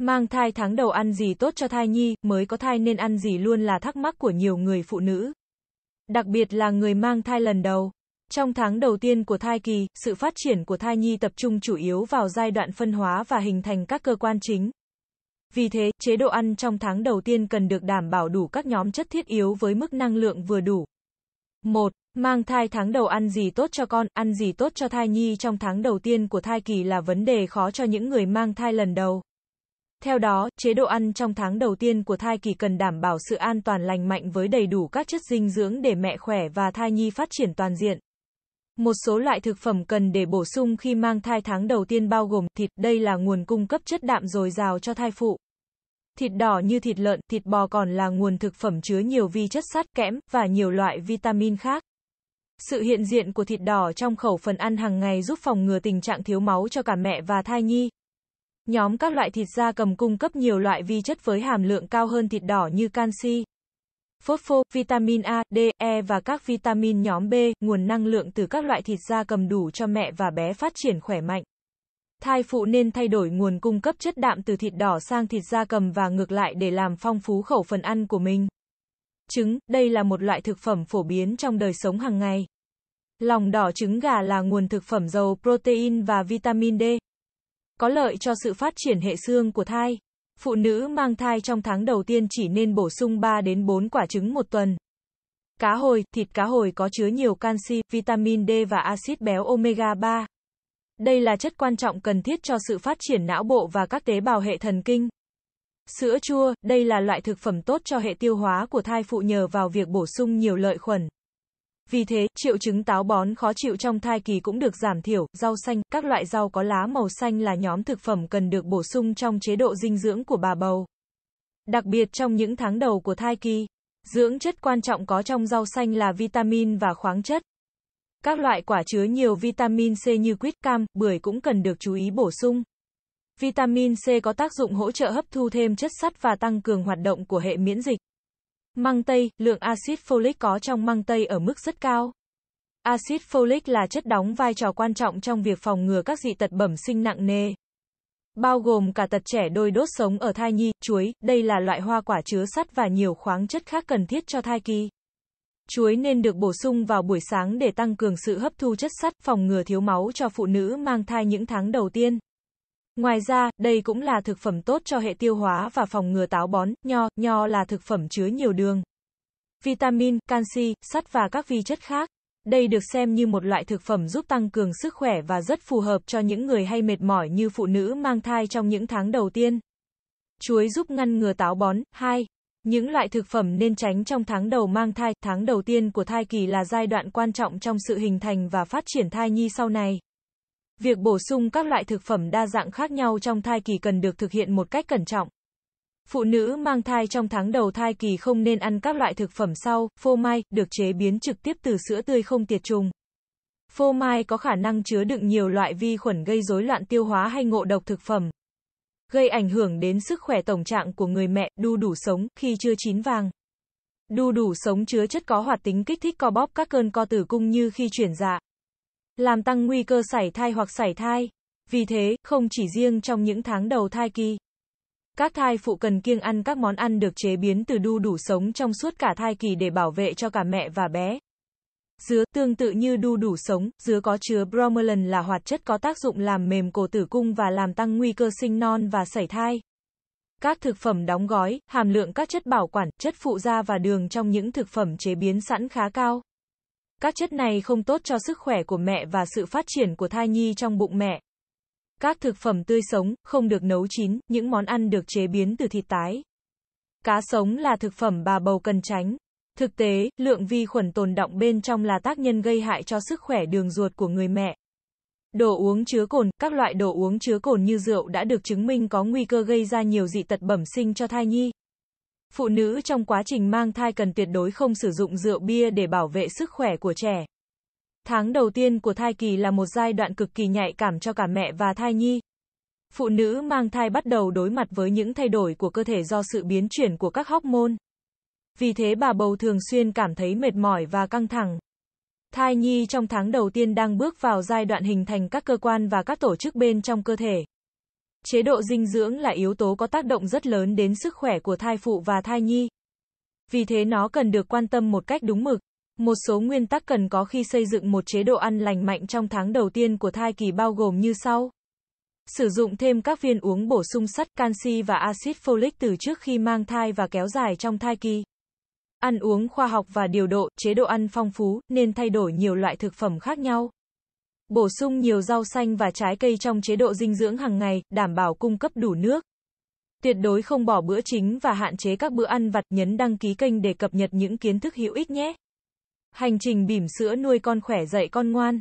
Mang thai tháng đầu ăn gì tốt cho thai nhi, mới có thai nên ăn gì luôn là thắc mắc của nhiều người phụ nữ. Đặc biệt là người mang thai lần đầu. Trong tháng đầu tiên của thai kỳ, sự phát triển của thai nhi tập trung chủ yếu vào giai đoạn phân hóa và hình thành các cơ quan chính. Vì thế, chế độ ăn trong tháng đầu tiên cần được đảm bảo đủ các nhóm chất thiết yếu với mức năng lượng vừa đủ. 1. Mang thai tháng đầu ăn gì tốt cho con, ăn gì tốt cho thai nhi trong tháng đầu tiên của thai kỳ là vấn đề khó cho những người mang thai lần đầu. Theo đó, chế độ ăn trong tháng đầu tiên của thai kỳ cần đảm bảo sự an toàn lành mạnh với đầy đủ các chất dinh dưỡng để mẹ khỏe và thai nhi phát triển toàn diện. Một số loại thực phẩm cần để bổ sung khi mang thai tháng đầu tiên bao gồm thịt, đây là nguồn cung cấp chất đạm dồi dào cho thai phụ. Thịt đỏ như thịt lợn, thịt bò còn là nguồn thực phẩm chứa nhiều vi chất sắt, kẽm và nhiều loại vitamin khác. Sự hiện diện của thịt đỏ trong khẩu phần ăn hàng ngày giúp phòng ngừa tình trạng thiếu máu cho cả mẹ và thai nhi. Nhóm các loại thịt da cầm cung cấp nhiều loại vi chất với hàm lượng cao hơn thịt đỏ như canxi, phốt phosphor, vitamin A, D, E và các vitamin nhóm B, nguồn năng lượng từ các loại thịt da cầm đủ cho mẹ và bé phát triển khỏe mạnh. Thai phụ nên thay đổi nguồn cung cấp chất đạm từ thịt đỏ sang thịt da cầm và ngược lại để làm phong phú khẩu phần ăn của mình. Trứng, đây là một loại thực phẩm phổ biến trong đời sống hàng ngày. Lòng đỏ trứng gà là nguồn thực phẩm giàu protein và vitamin D có lợi cho sự phát triển hệ xương của thai. Phụ nữ mang thai trong tháng đầu tiên chỉ nên bổ sung 3 đến 4 quả trứng một tuần. Cá hồi, thịt cá hồi có chứa nhiều canxi, vitamin D và axit béo omega 3. Đây là chất quan trọng cần thiết cho sự phát triển não bộ và các tế bào hệ thần kinh. Sữa chua, đây là loại thực phẩm tốt cho hệ tiêu hóa của thai phụ nhờ vào việc bổ sung nhiều lợi khuẩn. Vì thế, triệu chứng táo bón khó chịu trong thai kỳ cũng được giảm thiểu. Rau xanh, các loại rau có lá màu xanh là nhóm thực phẩm cần được bổ sung trong chế độ dinh dưỡng của bà bầu. Đặc biệt trong những tháng đầu của thai kỳ, dưỡng chất quan trọng có trong rau xanh là vitamin và khoáng chất. Các loại quả chứa nhiều vitamin C như quýt, cam, bưởi cũng cần được chú ý bổ sung. Vitamin C có tác dụng hỗ trợ hấp thu thêm chất sắt và tăng cường hoạt động của hệ miễn dịch. Măng tây, lượng axit folic có trong măng tây ở mức rất cao. Axit folic là chất đóng vai trò quan trọng trong việc phòng ngừa các dị tật bẩm sinh nặng nề. Bao gồm cả tật trẻ đôi đốt sống ở thai nhi, chuối, đây là loại hoa quả chứa sắt và nhiều khoáng chất khác cần thiết cho thai kỳ. Chuối nên được bổ sung vào buổi sáng để tăng cường sự hấp thu chất sắt, phòng ngừa thiếu máu cho phụ nữ mang thai những tháng đầu tiên. Ngoài ra, đây cũng là thực phẩm tốt cho hệ tiêu hóa và phòng ngừa táo bón, nho, nho là thực phẩm chứa nhiều đường, vitamin, canxi, sắt và các vi chất khác. Đây được xem như một loại thực phẩm giúp tăng cường sức khỏe và rất phù hợp cho những người hay mệt mỏi như phụ nữ mang thai trong những tháng đầu tiên. Chuối giúp ngăn ngừa táo bón. 2. Những loại thực phẩm nên tránh trong tháng đầu mang thai. Tháng đầu tiên của thai kỳ là giai đoạn quan trọng trong sự hình thành và phát triển thai nhi sau này. Việc bổ sung các loại thực phẩm đa dạng khác nhau trong thai kỳ cần được thực hiện một cách cẩn trọng. Phụ nữ mang thai trong tháng đầu thai kỳ không nên ăn các loại thực phẩm sau, phô mai, được chế biến trực tiếp từ sữa tươi không tiệt trùng. Phô mai có khả năng chứa đựng nhiều loại vi khuẩn gây rối loạn tiêu hóa hay ngộ độc thực phẩm, gây ảnh hưởng đến sức khỏe tổng trạng của người mẹ, đu đủ sống, khi chưa chín vàng. Đu đủ sống chứa chất có hoạt tính kích thích co bóp các cơn co tử cung như khi chuyển dạ làm tăng nguy cơ sảy thai hoặc sảy thai. Vì thế, không chỉ riêng trong những tháng đầu thai kỳ, các thai phụ cần kiêng ăn các món ăn được chế biến từ đu đủ sống trong suốt cả thai kỳ để bảo vệ cho cả mẹ và bé. Dứa tương tự như đu đủ sống, dứa có chứa bromelain là hoạt chất có tác dụng làm mềm cổ tử cung và làm tăng nguy cơ sinh non và sảy thai. Các thực phẩm đóng gói, hàm lượng các chất bảo quản, chất phụ gia và đường trong những thực phẩm chế biến sẵn khá cao. Các chất này không tốt cho sức khỏe của mẹ và sự phát triển của thai nhi trong bụng mẹ. Các thực phẩm tươi sống, không được nấu chín, những món ăn được chế biến từ thịt tái. Cá sống là thực phẩm bà bầu cần tránh. Thực tế, lượng vi khuẩn tồn động bên trong là tác nhân gây hại cho sức khỏe đường ruột của người mẹ. Đồ uống chứa cồn, các loại đồ uống chứa cồn như rượu đã được chứng minh có nguy cơ gây ra nhiều dị tật bẩm sinh cho thai nhi. Phụ nữ trong quá trình mang thai cần tuyệt đối không sử dụng rượu bia để bảo vệ sức khỏe của trẻ. Tháng đầu tiên của thai kỳ là một giai đoạn cực kỳ nhạy cảm cho cả mẹ và thai nhi. Phụ nữ mang thai bắt đầu đối mặt với những thay đổi của cơ thể do sự biến chuyển của các hormone. Vì thế bà bầu thường xuyên cảm thấy mệt mỏi và căng thẳng. Thai nhi trong tháng đầu tiên đang bước vào giai đoạn hình thành các cơ quan và các tổ chức bên trong cơ thể. Chế độ dinh dưỡng là yếu tố có tác động rất lớn đến sức khỏe của thai phụ và thai nhi. Vì thế nó cần được quan tâm một cách đúng mực. Một số nguyên tắc cần có khi xây dựng một chế độ ăn lành mạnh trong tháng đầu tiên của thai kỳ bao gồm như sau. Sử dụng thêm các viên uống bổ sung sắt, canxi và axit folic từ trước khi mang thai và kéo dài trong thai kỳ. Ăn uống khoa học và điều độ, chế độ ăn phong phú, nên thay đổi nhiều loại thực phẩm khác nhau. Bổ sung nhiều rau xanh và trái cây trong chế độ dinh dưỡng hàng ngày, đảm bảo cung cấp đủ nước. Tuyệt đối không bỏ bữa chính và hạn chế các bữa ăn vặt, nhấn đăng ký kênh để cập nhật những kiến thức hữu ích nhé. Hành trình bỉm sữa nuôi con khỏe dạy con ngoan.